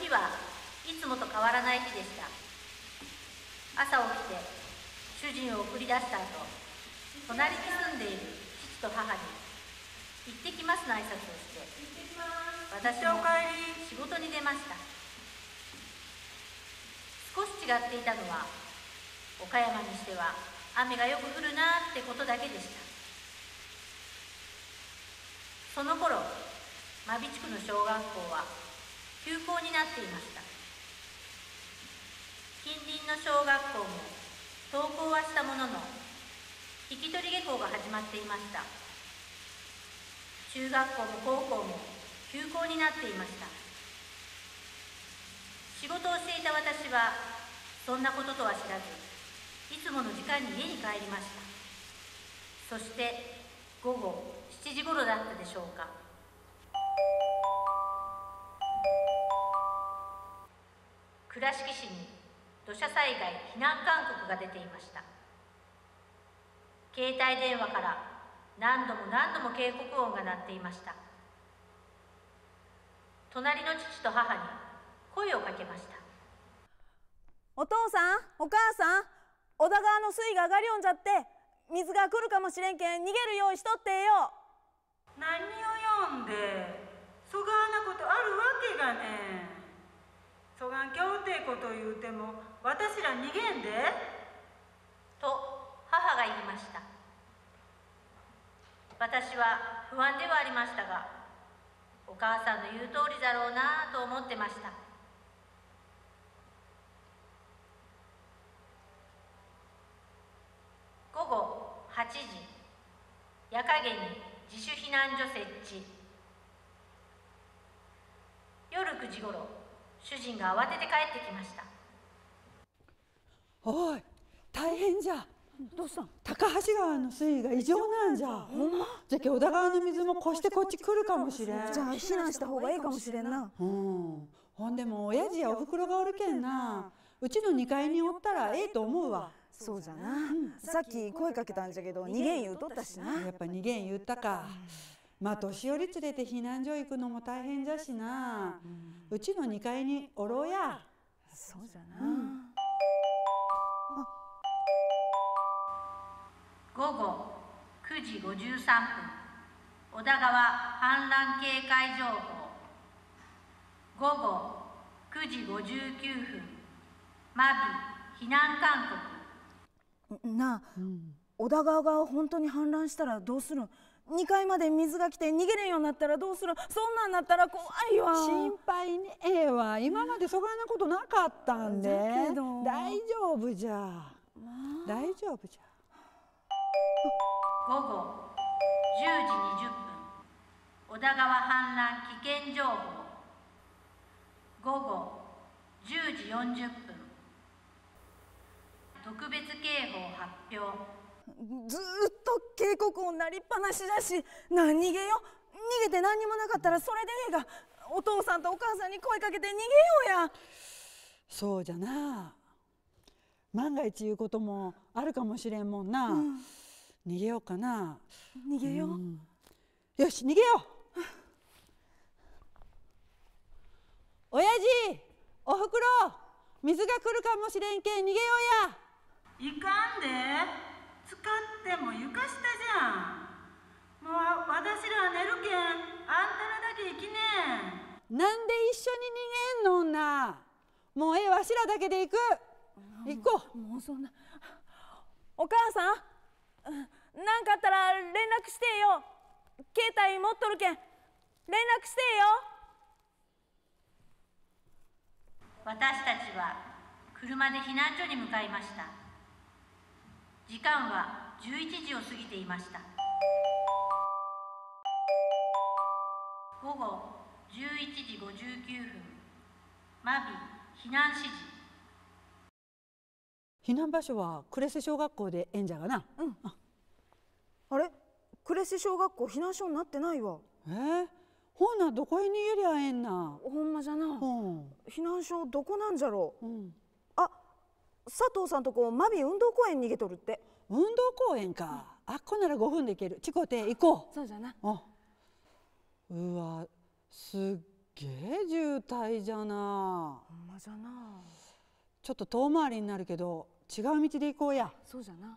日はいつもと変わらない日でした朝起きて主人を送り出した後隣に住んでいる父と母に「行ってきます」の挨拶をして私お帰り仕事に出ました少し違っていたのは岡山にしては雨がよく降るなってことだけでしたその頃真備地区の小学校は休校になっていました近隣の小学校も登校はしたものの引き取り下校が始まっていました中学校も高校も休校になっていました仕事をしていた私はそんなこととは知らずいつもの時間に家に帰りましたそして午後7時頃だったでしょうか倉敷市に土砂災害避難勧告が出ていました携帯電話から何度も何度も警告音が鳴っていました隣の父と母に声をかけましたお父さんお母さん小田川の水位が上がりおんじゃって水が来るかもしれんけん逃げる用意しとってよ何を読んでそがなことあるわけがね双眼鏡っていこと言うても私ら逃げんでと母が言いました私は不安ではありましたがお母さんの言う通りだろうなと思ってました午後8時夜陰に自主避難所設置夜9時ごろ主人が慌てて帰ってきましたおい大変じゃどうした高橋川の水位が異常なんじゃほんまじゃけ小田川の水も越してこっち来るかもしれんじゃあ避難した方がいいかもしれんなうんほんでも親父やお袋がおるけんなうちの2階におったらええと思うわそうじゃな、うん、さっき声かけたんじゃけど逃げん言うとったしなやっぱ逃げん言ったか、うんまあ年寄り連れて避難所行くのも大変じゃしな、うん、うちの2階におろうやそうじゃな、うん、午後9時53分小田川氾濫警戒情報午後9時59分間避避難勧告なあ、うん、小田川が本当に氾濫したらどうするん2階まで水が来て逃げれんようになったらどうするそんなんなったら怖いわ心配ねえわ今までそがなことなかったんで、うん、大丈夫じゃ、まあ、大丈夫じゃ午後10時20分小田川氾濫危険情報午後10時40分特別警報発表ずっと警告音鳴りっぱなしだし何逃げよ逃げて何にもなかったらそれでええがお父さんとお母さんに声かけて逃げようやそうじゃな万が一言うこともあるかもしれんもんな、うん、逃げようかな逃げよう、うん、よし逃げよう親父おふくろ水が来るかもしれんけん逃げようやいかんで使っても床下じゃんもう私ら寝るけんあんたらだけ行きねなんで一緒に逃げんの女もうええわしらだけで行く行こうもうそんなお母さん何かあったら連絡してよ携帯持っとるけん連絡してよ私たちは車で避難所に向かいました時間は11時を過ぎていました午後11時59分間避避難指示避難場所は呉瀬小学校で演者がな、うん、あれ呉瀬小学校避難所になってないわえー、ほなどこへ逃げりゃえんなほんまじゃな、うん、避難所どこなんじゃろう、うん佐藤さんとこマビ運動公園逃げとるって運動公園か、うん、あっこなら5分で行けるチコて行こうそうじゃなうわすっげえ渋滞じゃなほんまじゃなちょっと遠回りになるけど違う道で行こうやそうじゃな、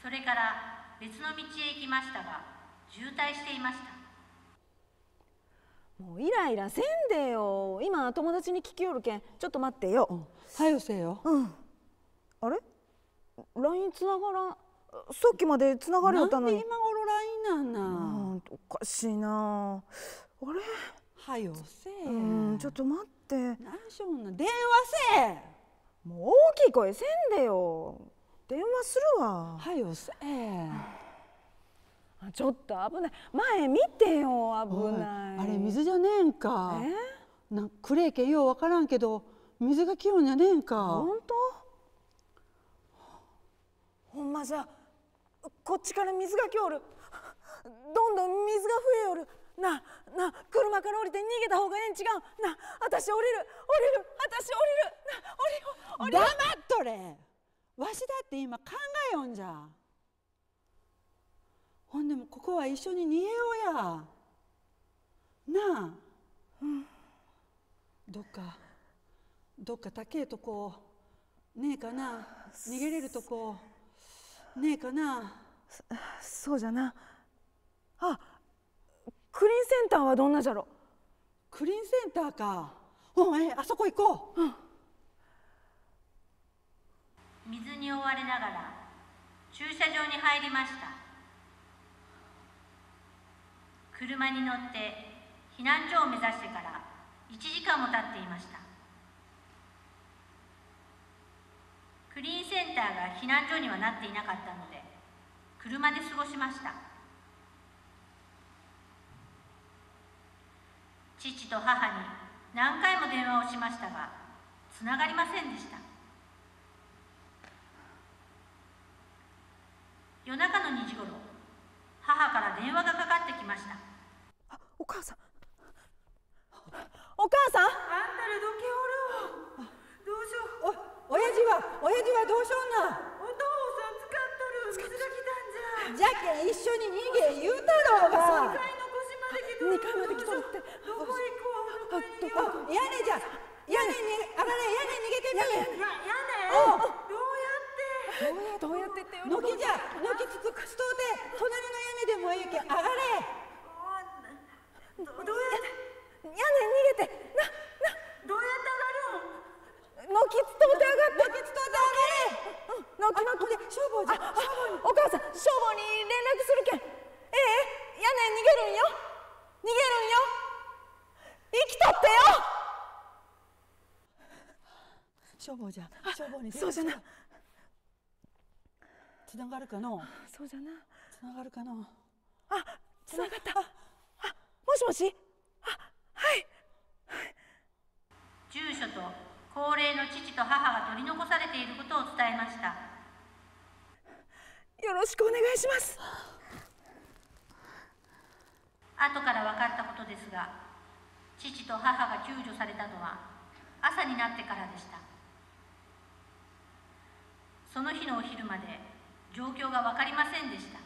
それから別の道へ行きましたが渋滞していましたもうイライラせんでよ今友達に聞きよるけんちょっと待ってよ、うはよせようんあれ ?LINE つながらんさっきまでつながりよったのになんで今頃 LINE なんなおかしいなあれはよせえうんちょっと待って何しよんな電話せえもう大きい声せんでよ電話するわはよせえちょっと危ない前見てよ危ないあれ水じゃねえんかえなクレーケンようわからんけど水がきよんじゃねえんか本当ほんまじゃこっちから水が来おるどんどん水が増えおるなな車から降りて逃げた方がええん違うな私降りる降りる私降りるな降りる降りる黙っとれわしだって今考えよんじゃほんでもここは一緒に逃げようやなあ、うん、どっかどっか高えとこねえかな逃げれるとこねえかなそうじゃなあクリーンセンターはどんなじゃろクリーンセンターかおえあそこ行こう、うん、水に追われながら駐車場に入りました車に乗って避難所を目指してから1時間も経っていましたリーンセンターが避難所にはなっていなかったので車で過ごしました父と母に何回も電話をしましたがつながりませんでした夜中の2時ごろ母から電話がかかってきましたあお母さんお母さんあんたらどけおるわどうしよう親父は親父はどうしようなお父さん使っとる水が来たんじゃじゃけん一緒に逃げ言うたろうが2階まで来たってどこ行こうどこ行屋根じゃ屋根にあられ屋根逃げてみる屋根どうやってどうやってってのきじゃのきつくすとうて隣の屋根でもゆえけあがれどうやって屋根逃げてななどうやってのきつとて上がってのきつとて上がれのきのきで消防じゃ消防にお母さん消防に連絡するけんええ屋根逃げるんよ逃げるんよ生きとってよ消防じゃ消防にそうじゃなつながるかのそうじゃなつながるかのあつながったあもしもしあはい、はい、住所と高齢の父と母が取り残されていることを伝えましたよろしくお願いします後から分かったことですが父と母が救助されたのは朝になってからでしたその日のお昼まで状況が分かりませんでした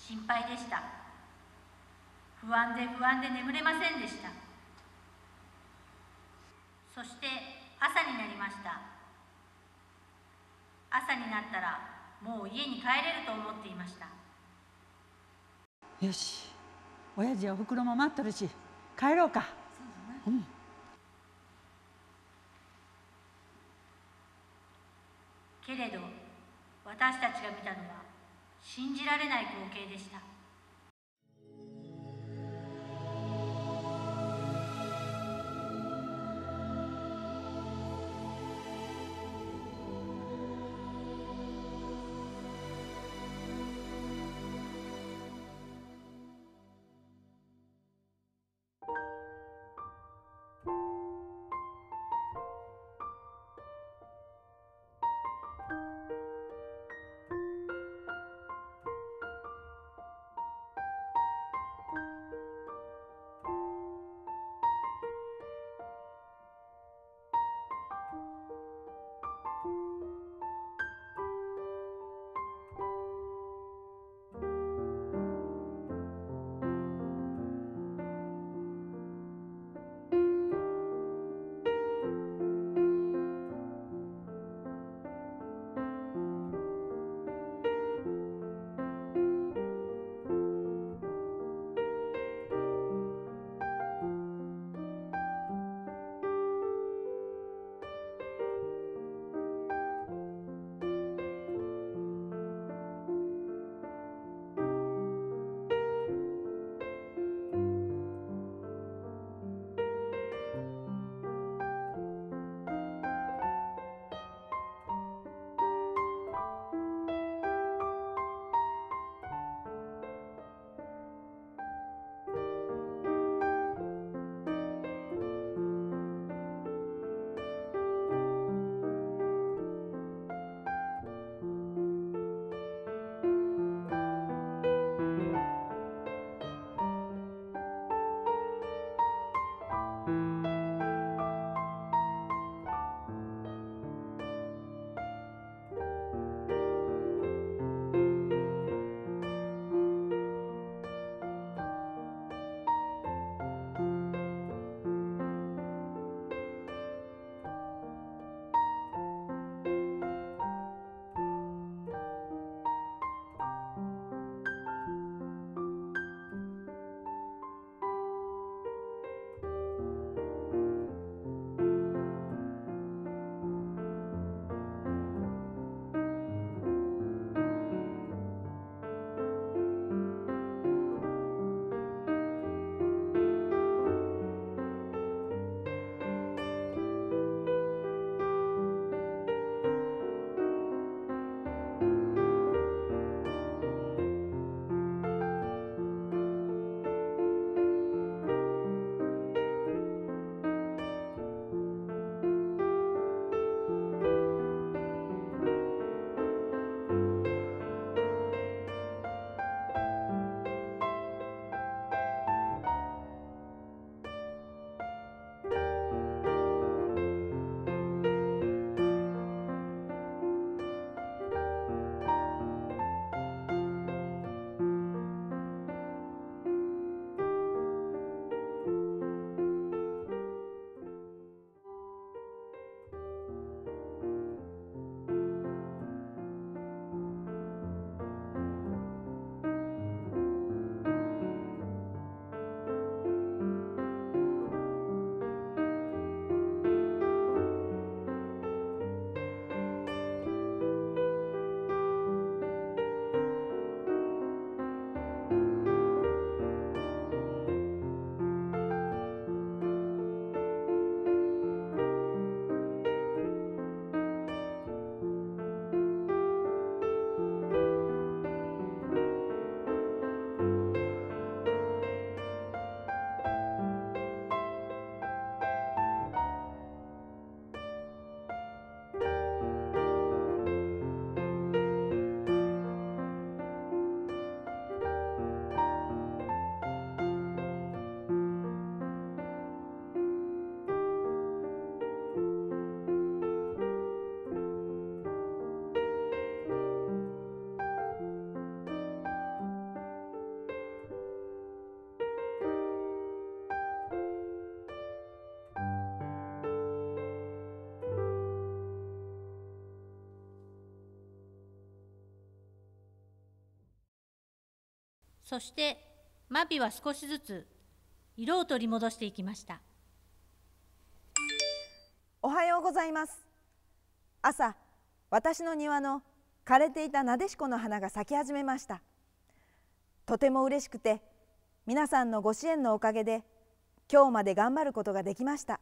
心配でした不安で不安で眠れませんでしたそして朝になりました朝になったらもう家に帰れると思っていましたよし親父はおふくろも待っとるし帰ろうかそうだうんけれど私たちが見たのは信じられない光景でしたそしてマビは少しずつ色を取り戻していきましたおはようございます朝私の庭の枯れていたなでしこの花が咲き始めましたとても嬉しくて皆さんのご支援のおかげで今日まで頑張ることができました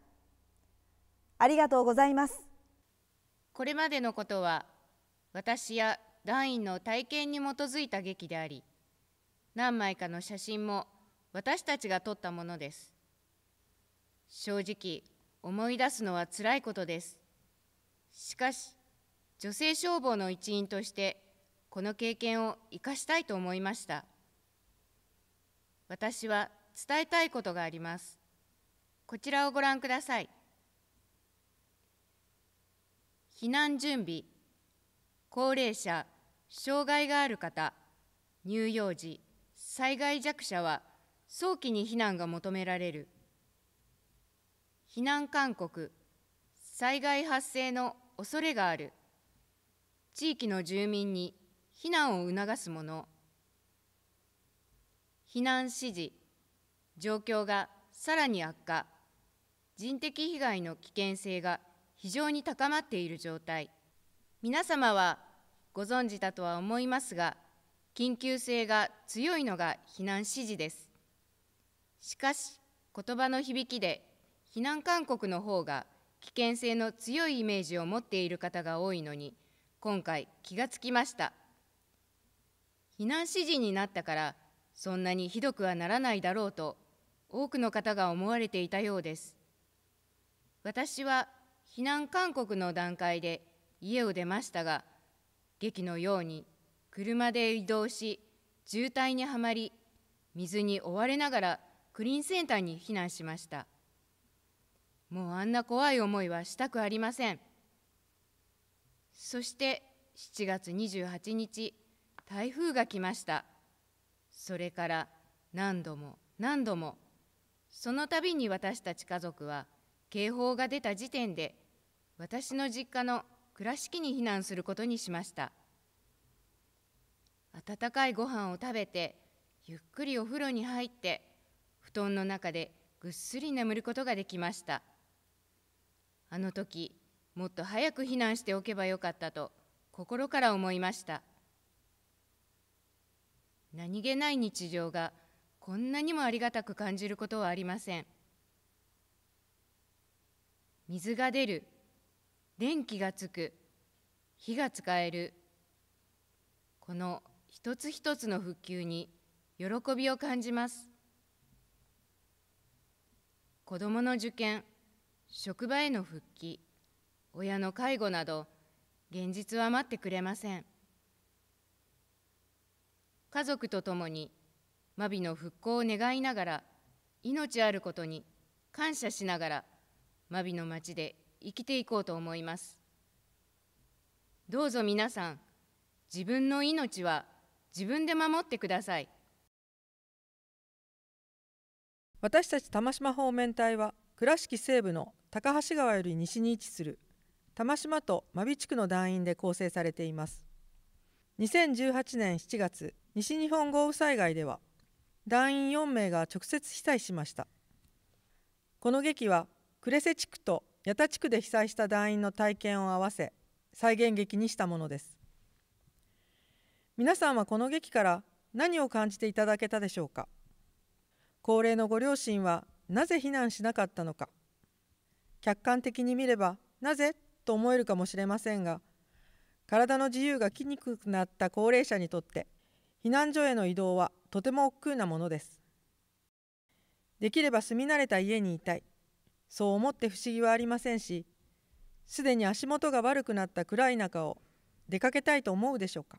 ありがとうございますこれまでのことは私や団員の体験に基づいた劇であり何枚かの写真も私たちが撮ったものです正直思い出すのはつらいことですしかし女性消防の一員としてこの経験を生かしたいと思いました私は伝えたいことがありますこちらをご覧ください避難準備高齢者障害がある方乳幼児災害弱者は早期に避難が求められる避難勧告災害発生の恐れがある地域の住民に避難を促すもの避難指示状況がさらに悪化人的被害の危険性が非常に高まっている状態皆様はご存知だとは思いますが緊急性が強いのが避難指示です。しかし、言葉の響きで避難勧告の方が危険性の強いイメージを持っている方が多いのに、今回気がつきました。避難指示になったから、そんなにひどくはならないだろうと、多くの方が思われていたようです。私は避難勧告の段階で家を出ましたが、劇のように車で移動し渋滞にはまり水に追われながらクリーンセンターに避難しましたもうあんな怖い思いはしたくありませんそして7月28日台風が来ましたそれから何度も何度もその度に私たち家族は警報が出た時点で私の実家の倉敷に避難することにしました。温かいご飯を食べてゆっくりお風呂に入って布団の中でぐっすり眠ることができましたあの時もっと早く避難しておけばよかったと心から思いました何気ない日常がこんなにもありがたく感じることはありません水が出る電気がつく火が使えるこの一つ一つの復旧に喜びを感じます子どもの受験職場への復帰親の介護など現実は待ってくれません家族と共に真備の復興を願いながら命あることに感謝しながら真備の町で生きていこうと思いますどうぞ皆さん自分の命は自分で守ってください私たち玉島方面隊は倉敷西部の高橋川より西に位置する玉島と真備地区の団員で構成されています2018年7月西日本豪雨災害では団員4名が直接被災しましたこの劇は呉瀬地区と八田地区で被災した団員の体験を合わせ再現劇にしたものです皆さんはこの劇から何を感じていただけたでしょうか高齢のご両親はなぜ避難しなかったのか客観的に見ればなぜと思えるかもしれませんが体の自由がきにくくなった高齢者にとって避難所への移動はとても億劫なものですできれば住み慣れた家にいたいそう思って不思議はありませんしすでに足元が悪くなった暗い中を出かけたいと思うでしょうか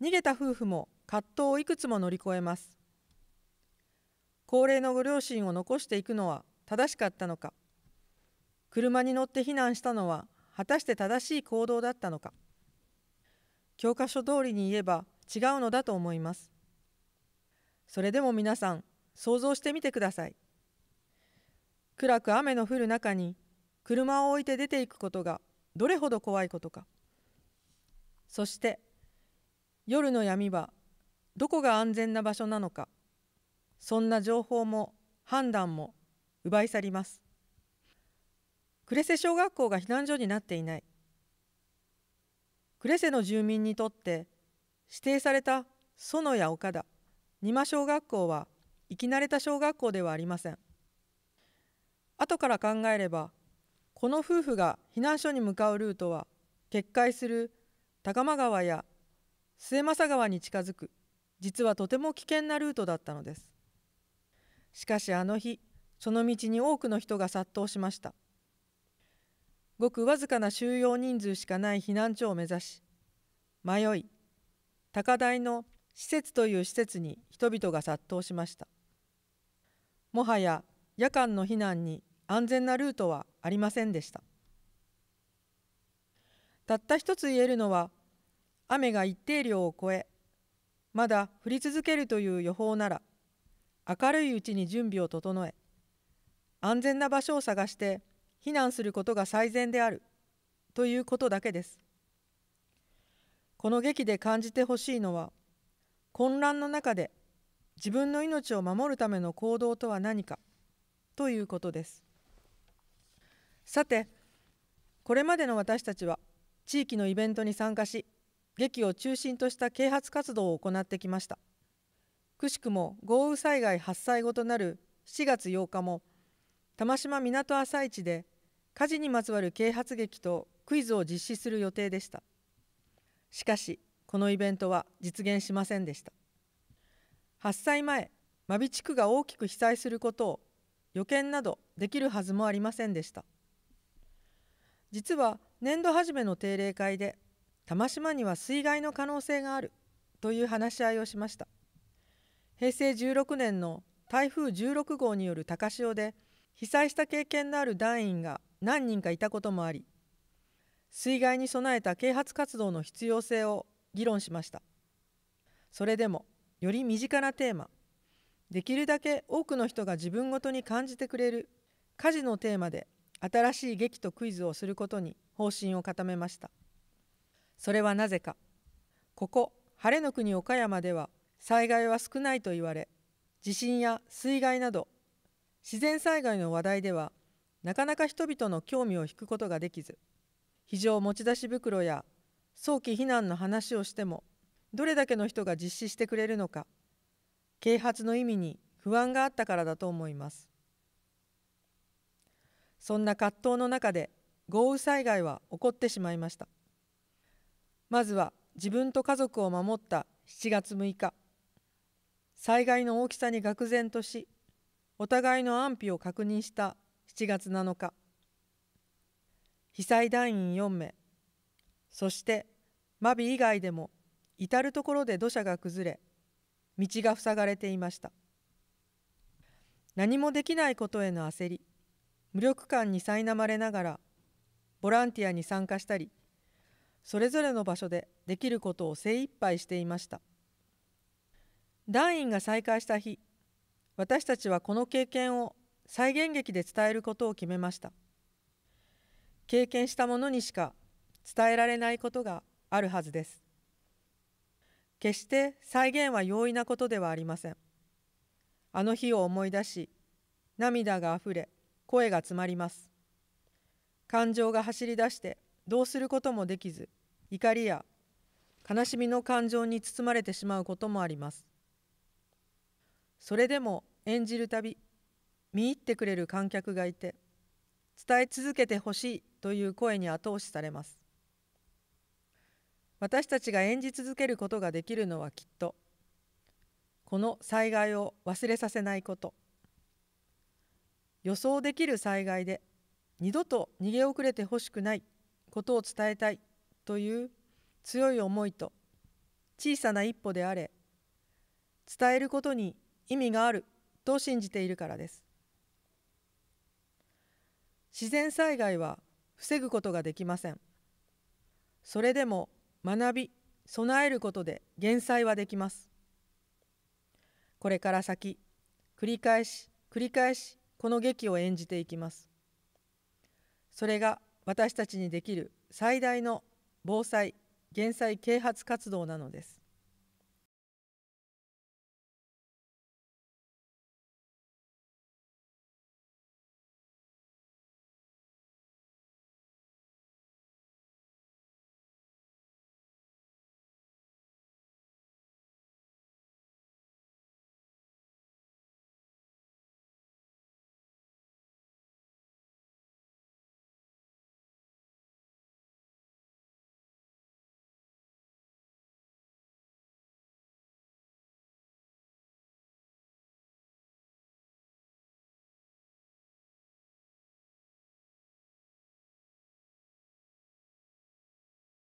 逃げた夫婦も葛藤をいくつも乗り越えます高齢のご両親を残していくのは正しかったのか車に乗って避難したのは果たして正しい行動だったのか教科書通りに言えば違うのだと思いますそれでも皆さん想像してみてください暗く雨の降る中に車を置いて出ていくことがどれほど怖いことかそして夜の闇はどこが安全な場所なのかそんな情報も判断も奪い去ります呉瀬小学校が避難所になっていない呉瀬の住民にとって指定された園や岡田仁間小学校は生き慣れた小学校ではありません後から考えればこの夫婦が避難所に向かうルートは決壊する高間川や末政川に近づく実はとても危険なルートだったのですしかしあの日その道に多くの人が殺到しましたごくわずかな収容人数しかない避難所を目指し迷い高台の施設という施設に人々が殺到しましたもはや夜間の避難に安全なルートはありませんでしたたった一つ言えるのは雨が一定量を超えまだ降り続けるという予報なら明るいうちに準備を整え安全な場所を探して避難することが最善であるということだけです。この劇で感じてほしいのは混乱の中で自分の命を守るための行動とは何かということです。さてこれまでの私たちは地域のイベントに参加し劇を中心とした啓発活動を行ってきましたくしくも豪雨災害発災後となる4月8日も玉島港朝市で火事にまつわる啓発劇とクイズを実施する予定でしたしかしこのイベントは実現しませんでした発災前真備地区が大きく被災することを予見などできるはずもありませんでした実は年度初めの定例会で玉島には水害の可能性があるという話し合いをしました平成16年の台風16号による高潮で被災した経験のある団員が何人かいたこともあり水害に備えた啓発活動の必要性を議論しましたそれでもより身近なテーマできるだけ多くの人が自分ごとに感じてくれる家事のテーマで新しい劇とクイズをすることに方針を固めましたそれはなぜかここ晴れの国岡山では災害は少ないと言われ地震や水害など自然災害の話題ではなかなか人々の興味を引くことができず非常持ち出し袋や早期避難の話をしてもどれだけの人が実施してくれるのか啓発の意味に不安があったからだと思いますそんな葛藤の中で豪雨災害は起こってしまいましたまずは自分と家族を守った7月6日災害の大きさに愕然としお互いの安否を確認した7月7日被災団員4名そしてマ備以外でも至る所で土砂が崩れ道が塞がれていました何もできないことへの焦り無力感に苛まれながらボランティアに参加したりそれぞれの場所でできることを精一杯していました団員が再開した日私たちはこの経験を再現劇で伝えることを決めました経験したものにしか伝えられないことがあるはずです決して再現は容易なことではありませんあの日を思い出し涙があふれ声が詰まります感情が走り出してどうすることもできず怒りや悲しみの感情に包まれてしまうこともありますそれでも演じるたび見入ってくれる観客がいて伝え続けてほしいという声に後押しされます私たちが演じ続けることができるのはきっとこの災害を忘れさせないこと予想できる災害で二度と逃げ遅れてほしくないことを伝えたいという強い思いと小さな一歩であれ伝えることに意味があると信じているからです自然災害は防ぐことができませんそれでも学び備えることで減災はできますこれから先繰り返し繰り返しこの劇を演じていきますそれが私たちにできる最大の防災・減災啓発活動なのです